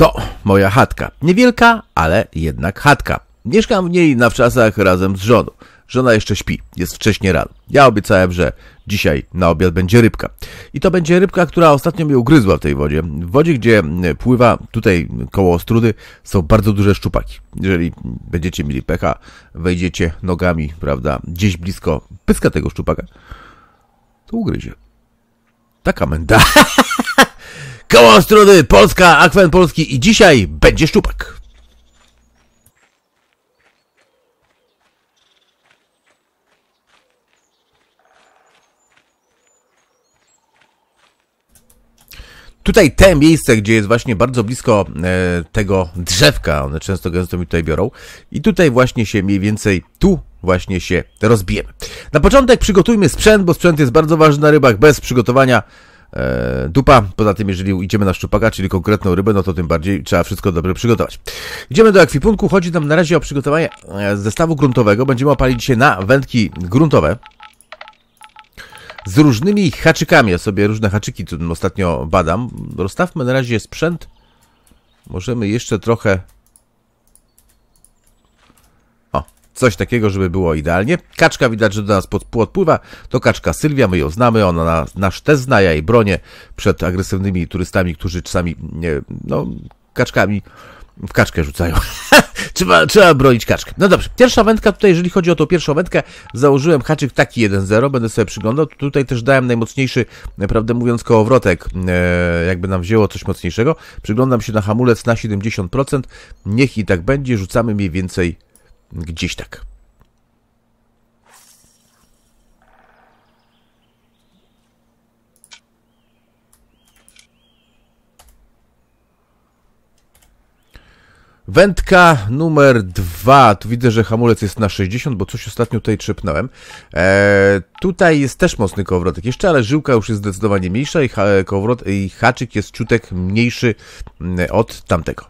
To moja chatka. Niewielka, ale jednak chatka. Mieszkam w niej na wczasach razem z żoną. Żona jeszcze śpi, jest wcześnie rano. Ja obiecałem, że dzisiaj na obiad będzie rybka. I to będzie rybka, która ostatnio mnie ugryzła w tej wodzie. W wodzie, gdzie pływa, tutaj koło Ostrudy, są bardzo duże szczupaki. Jeżeli będziecie mieli pecha, wejdziecie nogami, prawda, gdzieś blisko pyska tego szczupaka, to ugryzie. Taka menda. Koło strony Polska, akwen Polski i dzisiaj będzie szczupak. Tutaj te miejsce, gdzie jest właśnie bardzo blisko e, tego drzewka, one często gęsto mi tutaj biorą. I tutaj właśnie się mniej więcej tu właśnie się rozbijemy. Na początek przygotujmy sprzęt, bo sprzęt jest bardzo ważny na rybach. Bez przygotowania E, dupa. Poza tym, jeżeli idziemy na szczupaka, czyli konkretną rybę, no to tym bardziej trzeba wszystko dobrze przygotować. Idziemy do akwipunku. Chodzi nam na razie o przygotowanie e, zestawu gruntowego. Będziemy opalić się na wędki gruntowe z różnymi haczykami. Ja sobie różne haczyki tu ostatnio badam. Rozstawmy na razie sprzęt. Możemy jeszcze trochę coś takiego, żeby było idealnie. Kaczka widać, że do nas podpływa. To kaczka Sylwia, my ją znamy, ona nas, nasz też zna, ja jej bronię przed agresywnymi turystami, którzy czasami, nie, no, kaczkami w kaczkę rzucają. trzeba, trzeba bronić kaczkę. No dobrze, pierwsza wędka tutaj, jeżeli chodzi o tą pierwszą wędkę, założyłem haczyk taki 1-0, będę sobie przyglądał. Tutaj też dałem najmocniejszy, prawdę mówiąc, kołowrotek, e, jakby nam wzięło coś mocniejszego. Przyglądam się na hamulec na 70%, niech i tak będzie, rzucamy mniej więcej Gdzieś tak. Wędka numer dwa. Tu widzę, że hamulec jest na 60, bo coś ostatnio tutaj trzepnąłem. Eee, tutaj jest też mocny kowrotek jeszcze, ale żyłka już jest zdecydowanie mniejsza i, ha kowrot, i haczyk jest ciutek mniejszy mm, od tamtego.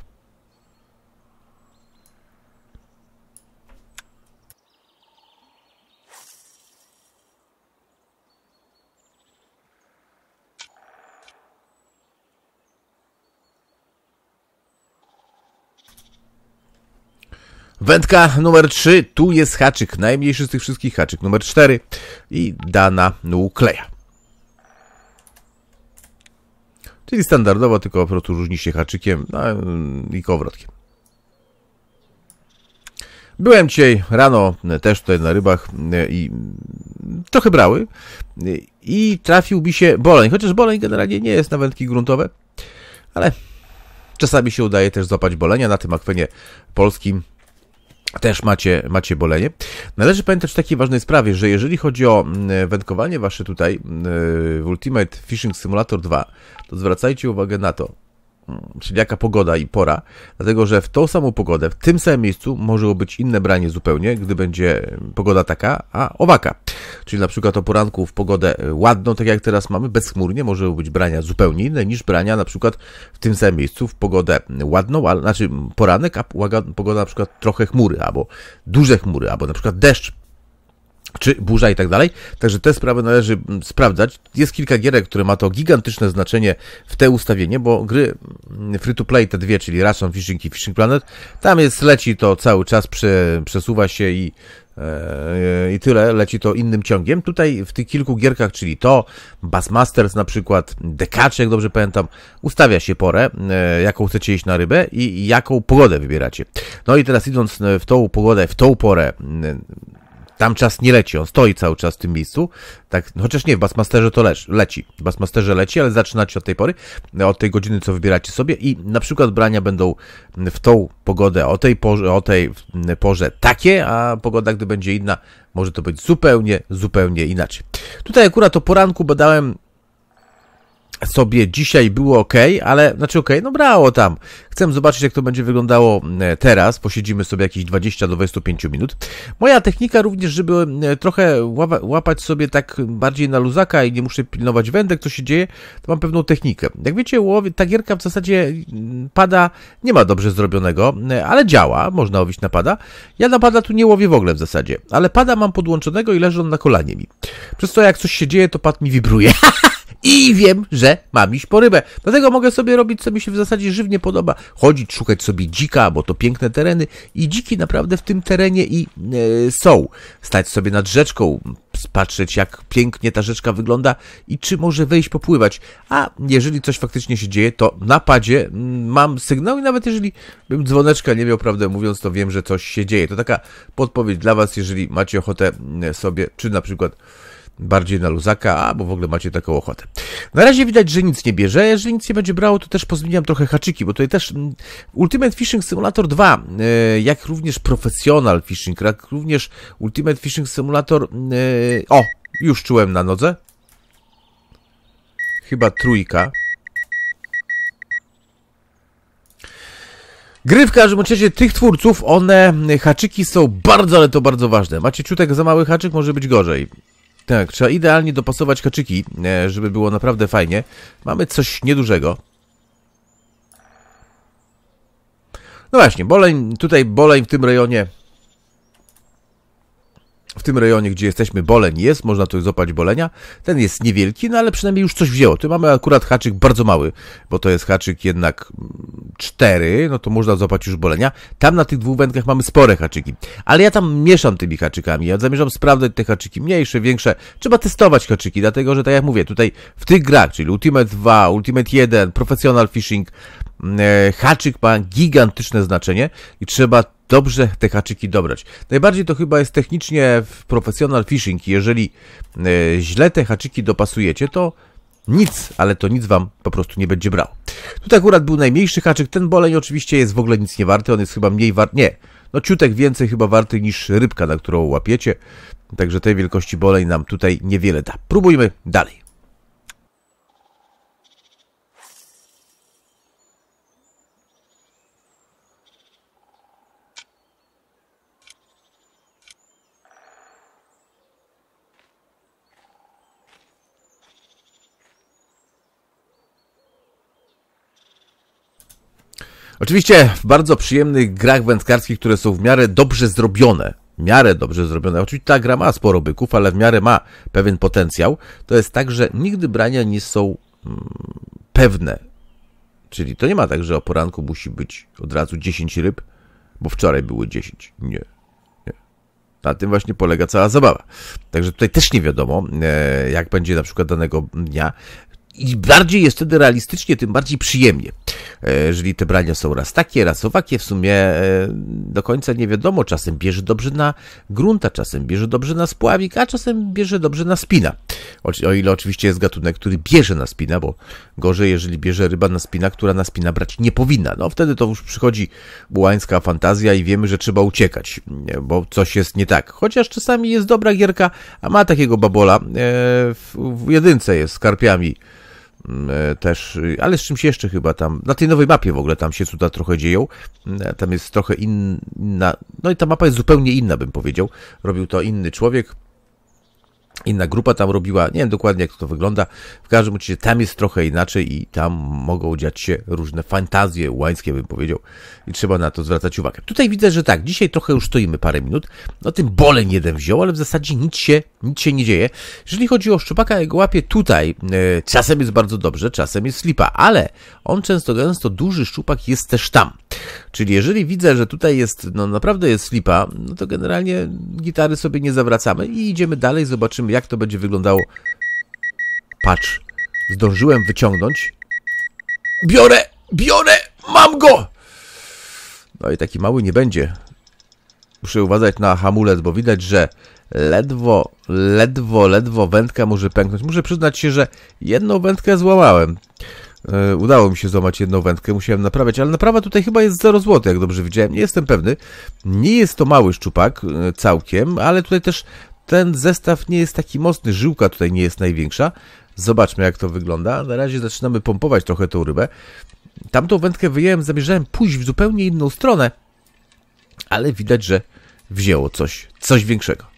Wędka numer 3, tu jest haczyk, najmniejszy z tych wszystkich, haczyk numer 4 i dana nukleja. Czyli standardowo, tylko po prostu różni się haczykiem no, mm, i kowrotkiem. Byłem dzisiaj rano e, też tutaj na rybach e, i mm, trochę brały e, i trafił mi się boleń, chociaż boleń generalnie nie jest na wędki gruntowe, ale czasami się udaje też złapać bolenia na tym akwenie polskim też macie, macie bolenie. Należy pamiętać o takiej ważnej sprawie, że jeżeli chodzi o mm, wędkowanie wasze tutaj mm, w Ultimate Fishing Simulator 2, to zwracajcie uwagę na to, czyli jaka pogoda i pora, dlatego że w tą samą pogodę, w tym samym miejscu może być inne branie zupełnie, gdy będzie pogoda taka, a owaka. Czyli na przykład o poranku w pogodę ładną, tak jak teraz mamy, bezchmurnie, może być brania zupełnie inne niż brania na przykład w tym samym miejscu w pogodę ładną, a, znaczy poranek, a pogoda na przykład trochę chmury, albo duże chmury, albo na przykład deszcz czy burza i tak dalej. Także te sprawy należy mm, sprawdzać. Jest kilka gierek, które ma to gigantyczne znaczenie w te ustawienie, bo gry mm, free to play te dwie, czyli Russian Fishing i Fishing Planet, tam jest, leci to cały czas, prze, przesuwa się i e, i tyle, leci to innym ciągiem. Tutaj w tych kilku gierkach, czyli to, Bassmasters na przykład, Dekacz, jak dobrze pamiętam, ustawia się porę, e, jaką chcecie iść na rybę i jaką pogodę wybieracie. No i teraz idąc w tą pogodę, w tą porę, tam czas nie leci, on stoi cały czas w tym miejscu. Tak, no chociaż nie, w Bassmasterze to leży, leci. W Bassmasterze leci, ale zaczynacie od tej pory, od tej godziny, co wybieracie sobie i na przykład brania będą w tą pogodę o tej porze, o tej porze takie, a pogoda, gdy będzie inna, może to być zupełnie, zupełnie inaczej. Tutaj akurat o poranku badałem sobie dzisiaj było ok, ale znaczy ok, no brało tam. Chcę zobaczyć, jak to będzie wyglądało e, teraz. Posiedzimy sobie jakieś 20 do 25 minut. Moja technika również, żeby e, trochę łapać sobie tak bardziej na luzaka i nie muszę pilnować wędek, co się dzieje, to mam pewną technikę. Jak wiecie, łowie, ta gierka w zasadzie pada, nie ma dobrze zrobionego, e, ale działa, można łowić na pada. Ja na pada tu nie łowię w ogóle w zasadzie, ale pada mam podłączonego i leży on na kolanie mi. Przez to jak coś się dzieje, to pad mi wibruje. i wiem, że mam iść po rybę. Dlatego mogę sobie robić, co mi się w zasadzie żywnie podoba. Chodzić, szukać sobie dzika, bo to piękne tereny i dziki naprawdę w tym terenie i e, są. Stać sobie nad rzeczką, patrzeć jak pięknie ta rzeczka wygląda i czy może wejść popływać. A jeżeli coś faktycznie się dzieje, to na padzie mm, mam sygnał i nawet jeżeli bym dzwoneczka nie miał, prawdę mówiąc, to wiem, że coś się dzieje. To taka podpowiedź dla Was, jeżeli macie ochotę mm, sobie, czy na przykład bardziej na luzaka, albo w ogóle macie taką ochotę. Na razie widać, że nic nie bierze. Jeżeli nic nie będzie brało, to też pozmieniam trochę haczyki, bo tutaj też mm, Ultimate Fishing Simulator 2, e, jak również Professional Fishing, jak również Ultimate Fishing Simulator... E, o! Już czułem na nodze. Chyba trójka. Gry w każdym razie tych twórców, one, e, haczyki są bardzo, ale to bardzo ważne. Macie ciutek za mały haczyk, może być gorzej. Tak, trzeba idealnie dopasować haczyki, e, żeby było naprawdę fajnie. Mamy coś niedużego. No właśnie, boleń, tutaj boleń w tym rejonie w tym rejonie, gdzie jesteśmy, boleń jest, można tu zopać bolenia. Ten jest niewielki, no ale przynajmniej już coś wzięło. Tu mamy akurat haczyk bardzo mały, bo to jest haczyk jednak 4, mm, no to można zopać już bolenia. Tam na tych dwóch wędkach mamy spore haczyki, ale ja tam mieszam tymi haczykami. Ja zamierzam sprawdzać te haczyki mniejsze, większe. Trzeba testować haczyki, dlatego że tak jak mówię, tutaj w tych grach, czyli Ultimate 2, Ultimate 1, Professional Fishing, E, haczyk ma gigantyczne znaczenie i trzeba dobrze te haczyki dobrać. Najbardziej to chyba jest technicznie w professional fishing. Jeżeli e, źle te haczyki dopasujecie, to nic, ale to nic wam po prostu nie będzie brało. Tutaj akurat był najmniejszy haczyk. Ten boleń oczywiście jest w ogóle nic nie warty. On jest chyba mniej wart. Nie, no ciutek więcej chyba warty niż rybka, na którą łapiecie. Także tej wielkości boleń nam tutaj niewiele da. Próbujmy dalej. Oczywiście w bardzo przyjemnych grach wędkarskich, które są w miarę dobrze zrobione, w miarę dobrze zrobione. Oczywiście ta gra ma sporo byków, ale w miarę ma pewien potencjał. To jest tak, że nigdy brania nie są mm, pewne. Czyli to nie ma tak, że o poranku musi być od razu 10 ryb, bo wczoraj było 10. Nie. nie. Na tym właśnie polega cała zabawa. Także tutaj też nie wiadomo, e, jak będzie na przykład danego dnia i bardziej jest wtedy realistycznie, tym bardziej przyjemnie. E, jeżeli te brania są raz takie, raz owakie, w sumie e, do końca nie wiadomo. Czasem bierze dobrze na grunta, czasem bierze dobrze na spławik, a czasem bierze dobrze na spina. O, o ile oczywiście jest gatunek, który bierze na spina, bo gorzej, jeżeli bierze ryba na spina, która na spina brać nie powinna. No wtedy to już przychodzi bułańska fantazja i wiemy, że trzeba uciekać, bo coś jest nie tak. Chociaż czasami jest dobra gierka, a ma takiego babola. E, w jedynce jest z karpiami. E, też, ale z czymś jeszcze chyba tam, na tej nowej mapie w ogóle tam się cuda trochę dzieją, e, tam jest trochę inna, no i ta mapa jest zupełnie inna bym powiedział, robił to inny człowiek, inna grupa tam robiła, nie wiem dokładnie jak to wygląda, w każdym razie tam jest trochę inaczej i tam mogą dziać się różne fantazje łańskie, bym powiedział, i trzeba na to zwracać uwagę. Tutaj widzę, że tak, dzisiaj trochę już stoimy parę minut, no tym boleń jeden wziął, ale w zasadzie nic się nic się nie dzieje. Jeżeli chodzi o szczupaka, jego łapie tutaj. E, czasem jest bardzo dobrze, czasem jest slipa, ale on często gęsto duży szczupak jest też tam. Czyli jeżeli widzę, że tutaj jest, no naprawdę jest slipa, no to generalnie gitary sobie nie zawracamy i idziemy dalej, zobaczymy jak to będzie wyglądało. Patrz, zdążyłem wyciągnąć. Biorę, biorę, mam go! No i taki mały nie będzie. Muszę uważać na hamulec, bo widać, że Ledwo, ledwo, ledwo wędka może pęknąć. Muszę przyznać się, że jedną wędkę złamałem. E, udało mi się złamać jedną wędkę, musiałem naprawiać, ale naprawa tutaj chyba jest 0 zł, jak dobrze widziałem. Nie jestem pewny. Nie jest to mały szczupak e, całkiem, ale tutaj też ten zestaw nie jest taki mocny. Żyłka tutaj nie jest największa. Zobaczmy, jak to wygląda. Na razie zaczynamy pompować trochę tą rybę. Tamtą wędkę wyjąłem, zamierzałem pójść w zupełnie inną stronę, ale widać, że wzięło coś, coś większego.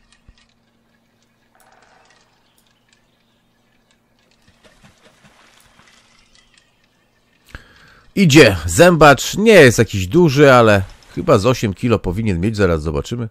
Idzie. Zębacz nie jest jakiś duży, ale chyba z 8 kilo powinien mieć. Zaraz zobaczymy.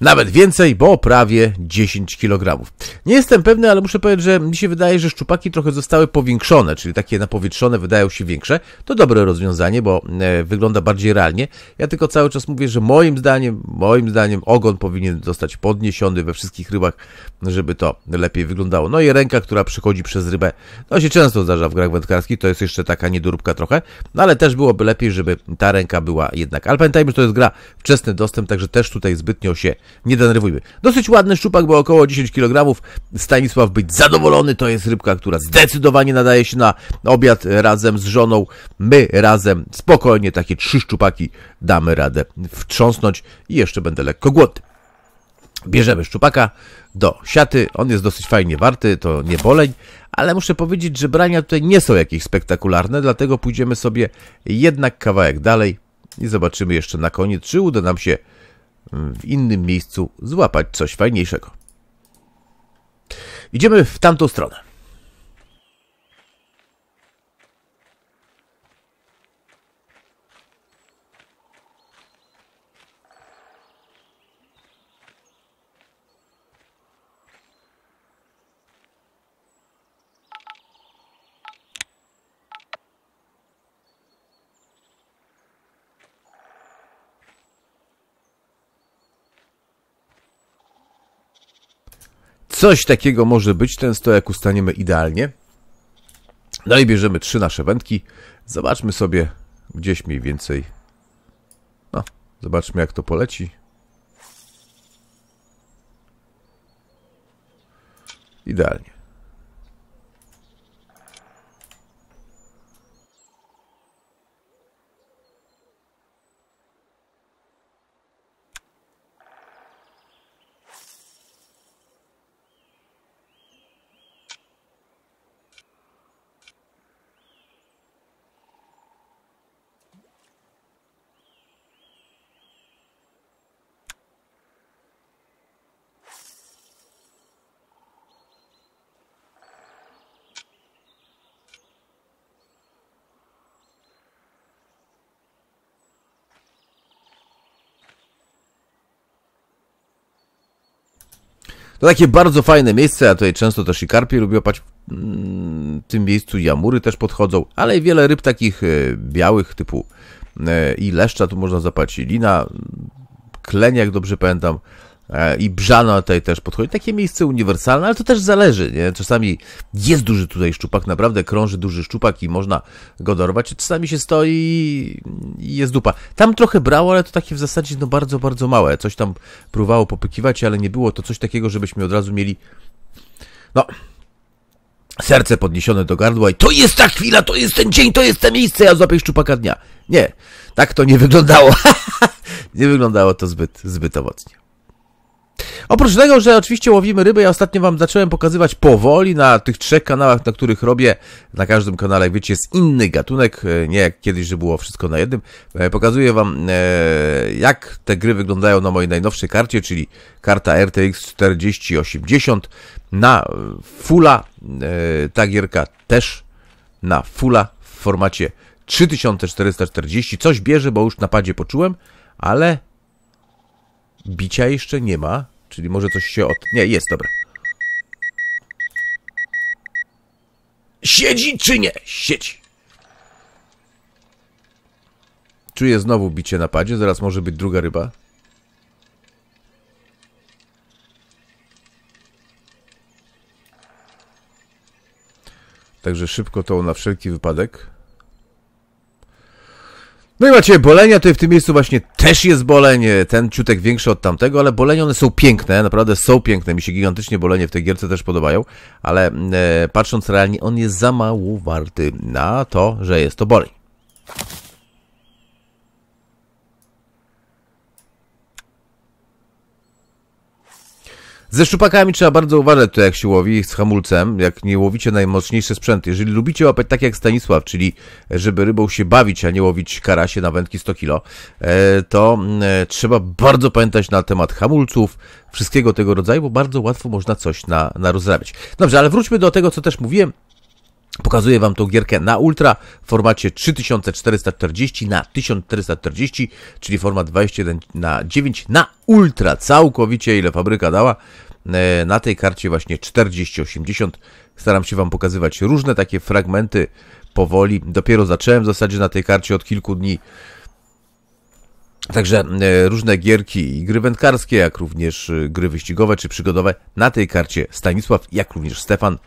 Nawet więcej, bo prawie 10 kg. Nie jestem pewny, ale muszę powiedzieć, że mi się wydaje, że szczupaki trochę zostały powiększone, czyli takie napowietrzone wydają się większe. To dobre rozwiązanie, bo e, wygląda bardziej realnie. Ja tylko cały czas mówię, że moim zdaniem, moim zdaniem ogon powinien zostać podniesiony we wszystkich rybach, żeby to lepiej wyglądało. No i ręka, która przychodzi przez rybę, no się często zdarza w grach wędkarskich, to jest jeszcze taka niedoróbka trochę, no ale też byłoby lepiej, żeby ta ręka była jednak. Ale pamiętajmy, że to jest gra wczesny dostęp, także też tutaj zbytnio się nie denerwujmy. Dosyć ładny szczupak, bo około 10 kg. Stanisław być zadowolony, to jest rybka, która zdecydowanie nadaje się na obiad razem z żoną. My razem spokojnie takie trzy szczupaki damy radę wtrząsnąć i jeszcze będę lekko głodny. Bierzemy szczupaka do siaty, on jest dosyć fajnie warty, to nie boleń, ale muszę powiedzieć, że brania tutaj nie są jakieś spektakularne, dlatego pójdziemy sobie jednak kawałek dalej i zobaczymy jeszcze na koniec, czy uda nam się w innym miejscu złapać coś fajniejszego. Idziemy w tamtą stronę. Coś takiego może być, ten stojak ustaniemy idealnie. No i bierzemy trzy nasze wędki. Zobaczmy sobie gdzieś mniej więcej. No, zobaczmy jak to poleci. Idealnie. To takie bardzo fajne miejsce, a tutaj często też i karpie lubią pać. Mm, w tym miejscu jamury też podchodzą, ale wiele ryb takich e, białych typu e, i leszcza tu można zapać, i lina, kleń, jak dobrze pamiętam. E, i Brzana tutaj też podchodzi. Takie miejsce uniwersalne, ale to też zależy, nie? Czasami jest duży tutaj szczupak, naprawdę krąży duży szczupak i można go dorwać. Czasami się stoi i jest dupa. Tam trochę brało, ale to takie w zasadzie no bardzo, bardzo małe. Coś tam próbowało popykiwać, ale nie było to coś takiego, żebyśmy od razu mieli no serce podniesione do gardła i to jest ta chwila, to jest ten dzień, to jest to miejsce, ja złapię szczupaka dnia. Nie, tak to nie wyglądało. nie wyglądało to zbyt, zbyt owocnie. Oprócz tego, że oczywiście łowimy ryby, ja ostatnio Wam zacząłem pokazywać powoli na tych trzech kanałach, na których robię. Na każdym kanale, jak wiecie, jest inny gatunek, e, nie jak kiedyś, że było wszystko na jednym. E, pokazuję Wam, e, jak te gry wyglądają na mojej najnowszej karcie, czyli karta RTX 4080 na fulla. Ta gierka też na fulla w formacie 3440. Coś bierze, bo już na padzie poczułem, ale bicia jeszcze nie ma, czyli może coś się od... Nie, jest, dobra. Siedzi czy nie? Siedzi. Czuję znowu bicie na padzie, zaraz może być druga ryba. Także szybko to na wszelki wypadek. No i macie bolenia, tutaj w tym miejscu właśnie też jest bolenie, ten ciutek większy od tamtego, ale bolenie one są piękne, naprawdę są piękne, mi się gigantycznie bolenie w tej gierce też podobają, ale e, patrząc realnie on jest za mało warty na to, że jest to boleń. Ze szczupakami trzeba bardzo uważać to jak się łowi z hamulcem, jak nie łowicie najmocniejsze sprzęty. Jeżeli lubicie łapać tak jak Stanisław, czyli żeby rybą się bawić, a nie łowić karasie na wędki 100 kilo, e, to e, trzeba bardzo pamiętać na temat hamulców, wszystkiego tego rodzaju, bo bardzo łatwo można coś na, na rozrabiać. Dobrze, ale wróćmy do tego, co też mówiłem. Pokazuję Wam tą gierkę na ultra w formacie 3440 na 1440, czyli format 21 na 9 na ultra całkowicie, ile fabryka dała. E, na tej karcie właśnie 4080. Staram się Wam pokazywać różne takie fragmenty powoli. Dopiero zacząłem w zasadzie na tej karcie od kilku dni. Także e, różne gierki i gry wędkarskie, jak również e, gry wyścigowe czy przygodowe na tej karcie Stanisław, jak również Stefan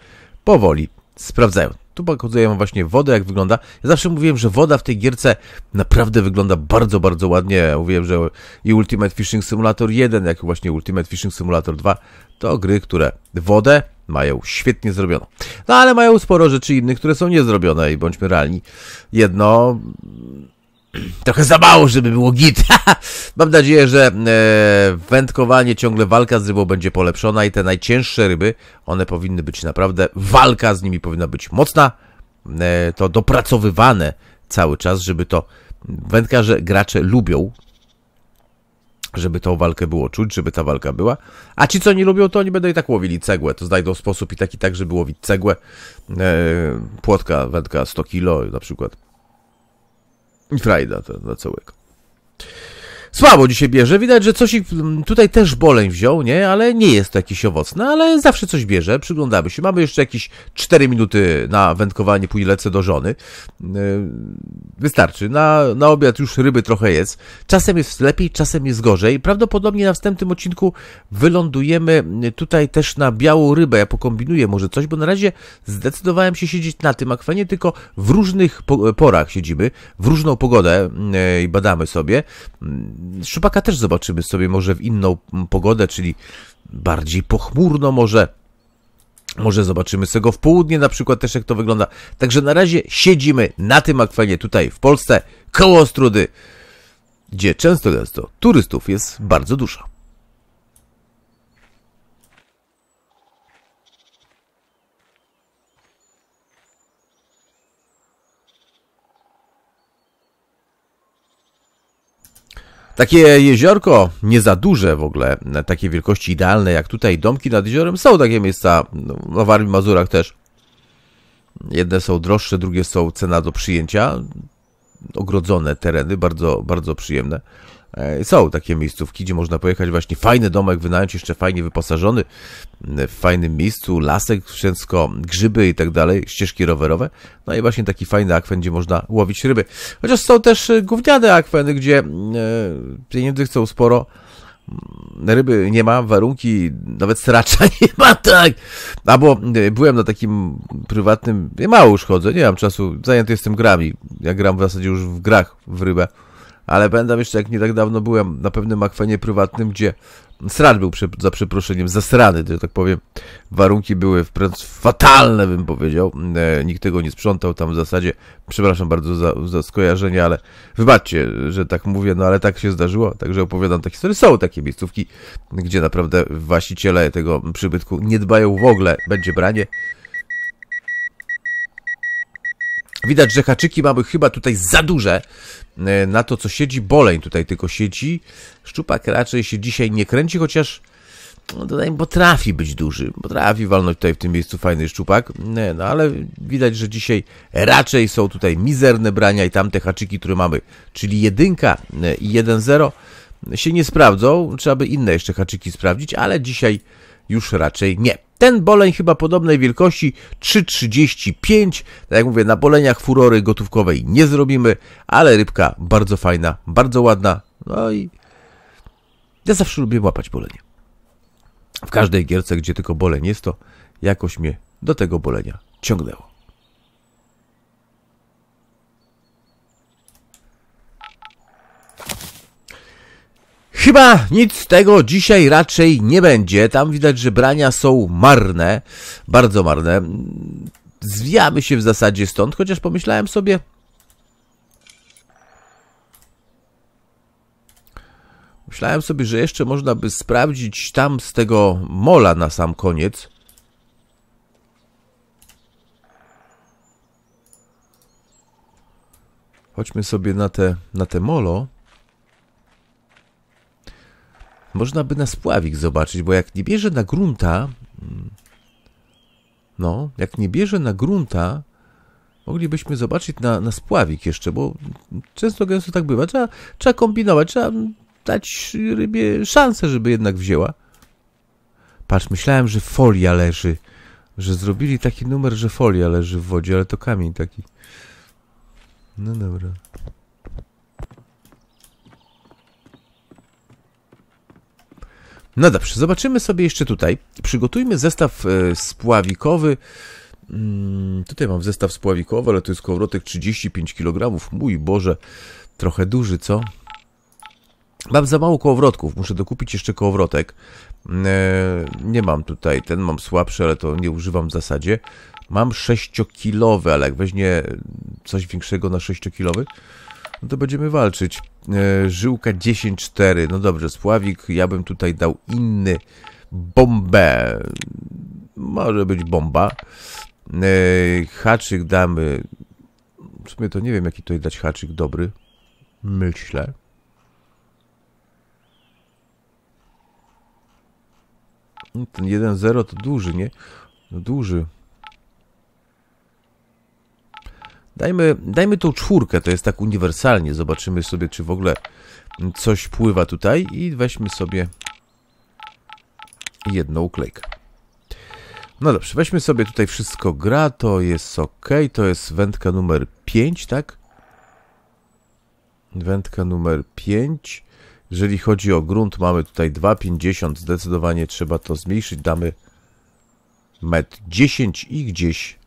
powoli sprawdzają. Tu pokazuję wam właśnie wodę, jak wygląda. Ja zawsze mówiłem, że woda w tej gierce naprawdę wygląda bardzo, bardzo ładnie. Ja mówiłem, że i Ultimate Fishing Simulator 1, jak i właśnie Ultimate Fishing Simulator 2 to gry, które wodę mają świetnie zrobioną. No ale mają sporo rzeczy innych, które są niezrobione i bądźmy realni. Jedno Trochę za mało, żeby było git. Mam nadzieję, że e, wędkowanie, ciągle walka z rybą będzie polepszona i te najcięższe ryby, one powinny być naprawdę, walka z nimi powinna być mocna, e, to dopracowywane cały czas, żeby to wędkarze, gracze lubią, żeby tą walkę było czuć, żeby ta walka była. A ci, co nie lubią, to oni będą i tak łowili cegłę. To znajdą sposób i tak, i tak, żeby łowić cegłę. E, płotka, wędka 100 kilo na przykład frajda to na całego słabo dzisiaj bierze. Widać, że coś mm, tutaj też boleń wziął, nie? Ale nie jest to jakiś owocny, ale zawsze coś bierze. Przyglądamy się. Mamy jeszcze jakieś 4 minuty na wędkowanie, później lecę do żony. Yy, wystarczy. Na, na obiad już ryby trochę jest. Czasem jest lepiej, czasem jest gorzej. Prawdopodobnie na wstępnym odcinku wylądujemy tutaj też na białą rybę. Ja pokombinuję może coś, bo na razie zdecydowałem się siedzieć na tym akwenie, tylko w różnych porach siedzimy, w różną pogodę yy, i badamy sobie. Mm, Szczupaka też zobaczymy sobie może w inną pogodę, czyli bardziej pochmurno może. Może zobaczymy sobie go w południe na przykład też jak to wygląda. Także na razie siedzimy na tym akwenie tutaj w Polsce koło Strudy, gdzie często gęsto turystów jest bardzo dużo. Takie jeziorko, nie za duże w ogóle, takie wielkości idealne jak tutaj, domki nad jeziorem, są takie miejsca, no, w Armii Mazurach też. Jedne są droższe, drugie są cena do przyjęcia. Ogrodzone tereny, bardzo, bardzo przyjemne. E, są takie miejscówki, gdzie można pojechać właśnie fajny domek wynająć, jeszcze fajnie wyposażony, w fajnym miejscu, lasek, wszystko, grzyby i tak dalej, ścieżki rowerowe. No i właśnie taki fajny akwen, gdzie można łowić ryby. Chociaż są też e, gówniane akweny, gdzie e, pieniędzy chcą sporo, ryby nie ma, warunki, nawet stracza nie ma, tak. Albo byłem na takim prywatnym, mało już chodzę, nie mam czasu, zajęty jestem grami. Ja gram w zasadzie już w grach w rybę ale pamiętam jeszcze, jak nie tak dawno byłem na pewnym akwenie prywatnym, gdzie sran był, za przeproszeniem, zasrany, że tak powiem. Warunki były wręcz fatalne, bym powiedział. E, nikt tego nie sprzątał tam w zasadzie. Przepraszam bardzo za, za skojarzenie, ale wybaczcie, że tak mówię, no ale tak się zdarzyło, także opowiadam takie historie. Są takie miejscówki, gdzie naprawdę właściciele tego przybytku nie dbają w ogóle. Będzie branie, Widać, że haczyki mamy chyba tutaj za duże e, na to, co siedzi. Boleń tutaj tylko siedzi. Szczupak raczej się dzisiaj nie kręci, chociaż no, dodajmy, potrafi być duży. Potrafi walnąć tutaj w tym miejscu fajny szczupak. No ale widać, że dzisiaj raczej są tutaj mizerne brania i tamte haczyki, które mamy, czyli jedynka e, i 1-0 się nie sprawdzą. Trzeba by inne jeszcze haczyki sprawdzić, ale dzisiaj już raczej nie. Ten boleń chyba podobnej wielkości 3,35. Tak jak mówię, na boleniach furory gotówkowej nie zrobimy, ale rybka bardzo fajna, bardzo ładna. No i ja zawsze lubię łapać bolenie. W każdej gierce, gdzie tylko boleń jest, to jakoś mnie do tego bolenia ciągnęło. Chyba nic z tego dzisiaj raczej nie będzie. Tam widać, że brania są marne, bardzo marne. Zwijamy się w zasadzie stąd, chociaż pomyślałem sobie... Myślałem sobie, że jeszcze można by sprawdzić tam z tego mola na sam koniec. Chodźmy sobie na te, na te molo. Można by na spławik zobaczyć, bo jak nie bierze na grunta... Mm, no, jak nie bierze na grunta, moglibyśmy zobaczyć na, na spławik jeszcze, bo często gęsto tak bywa. Trzeba, trzeba kombinować, trzeba dać rybie szansę, żeby jednak wzięła. Patrz, myślałem, że folia leży. Że zrobili taki numer, że folia leży w wodzie, ale to kamień taki. No dobra. No dobrze, zobaczymy sobie jeszcze tutaj. Przygotujmy zestaw e, spławikowy. Mm, tutaj mam zestaw spławikowy, ale to jest kołowrotek 35 kg. Mój Boże, trochę duży, co? Mam za mało kołowrotków, muszę dokupić jeszcze kołowrotek. Mm, e, nie mam tutaj, ten mam słabszy, ale to nie używam w zasadzie. Mam 6-kilowy, ale jak weźmie coś większego na 6-kilowy, no to będziemy walczyć. E, żyłka 10-4. No dobrze, Sławik, ja bym tutaj dał inny. Bombę. Może być bomba. E, haczyk damy. W sumie to nie wiem, jaki tutaj dać haczyk dobry. Myślę. No ten 1-0 to duży, nie? No duży. Dajmy, dajmy tą czwórkę, to jest tak uniwersalnie. Zobaczymy sobie, czy w ogóle coś pływa tutaj i weźmy sobie jedną klejkę. No dobrze, weźmy sobie tutaj wszystko gra, to jest ok, to jest wędka numer 5, tak? Wędka numer 5. Jeżeli chodzi o grunt, mamy tutaj 2,50, zdecydowanie trzeba to zmniejszyć, damy metr 10 i gdzieś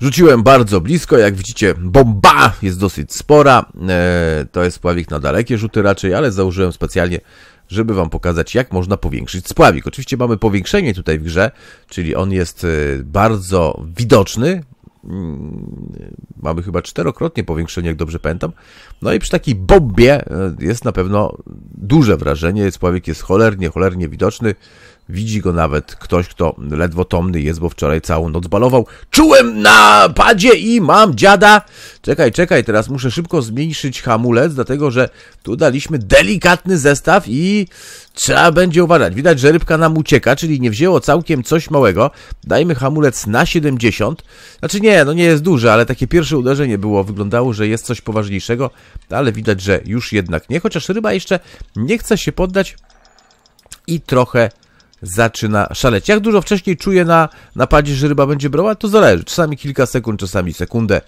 Rzuciłem bardzo blisko, jak widzicie, bomba jest dosyć spora. E, to jest spławik na dalekie rzuty raczej, ale założyłem specjalnie, żeby Wam pokazać, jak można powiększyć spławik. Oczywiście mamy powiększenie tutaj w grze, czyli on jest e, bardzo widoczny. Mm, mamy chyba czterokrotnie powiększenie, jak dobrze pamiętam. No i przy takiej bombie e, jest na pewno duże wrażenie. Spławik jest cholernie, cholernie widoczny. Widzi go nawet ktoś, kto ledwo tomny jest, bo wczoraj całą noc balował. Czułem na padzie i mam dziada! Czekaj, czekaj, teraz muszę szybko zmniejszyć hamulec, dlatego że tu daliśmy delikatny zestaw i trzeba będzie uważać. Widać, że rybka nam ucieka, czyli nie wzięło całkiem coś małego. Dajmy hamulec na 70. Znaczy nie, no nie jest duże ale takie pierwsze uderzenie było. Wyglądało, że jest coś poważniejszego, ale widać, że już jednak nie. Chociaż ryba jeszcze nie chce się poddać i trochę zaczyna szaleć. Jak dużo wcześniej czuję na napadzie, że ryba będzie brała, to zależy. Czasami kilka sekund, czasami sekundę.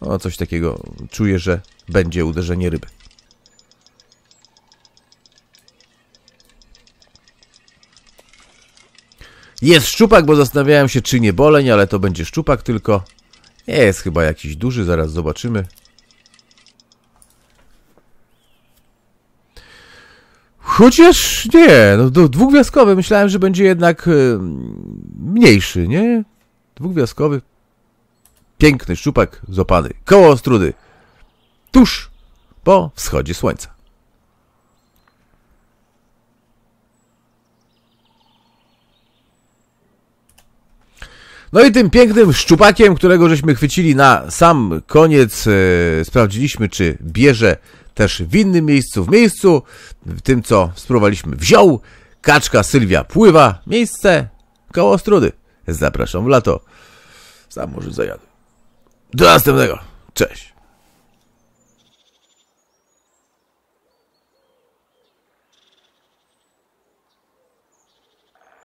No, coś takiego czuję, że będzie uderzenie ryby. Jest szczupak, bo zastanawiałem się, czy nie boleń, ale to będzie szczupak tylko. jest chyba jakiś duży, zaraz zobaczymy. Chociaż nie, no do dwugwiazdkowy myślałem, że będzie jednak y, mniejszy, nie? Dwugwiazdkowy. Piękny szczupak z opady, koło Ostrudy. Tuż po wschodzie słońca. No i tym pięknym szczupakiem, którego żeśmy chwycili na sam koniec, y, sprawdziliśmy, czy bierze też w innym miejscu, w miejscu, w tym co spróbowaliśmy wziął, kaczka Sylwia pływa, miejsce koło Ostrudy. Zapraszam w lato. Sam może zajadę. Do następnego. Cześć.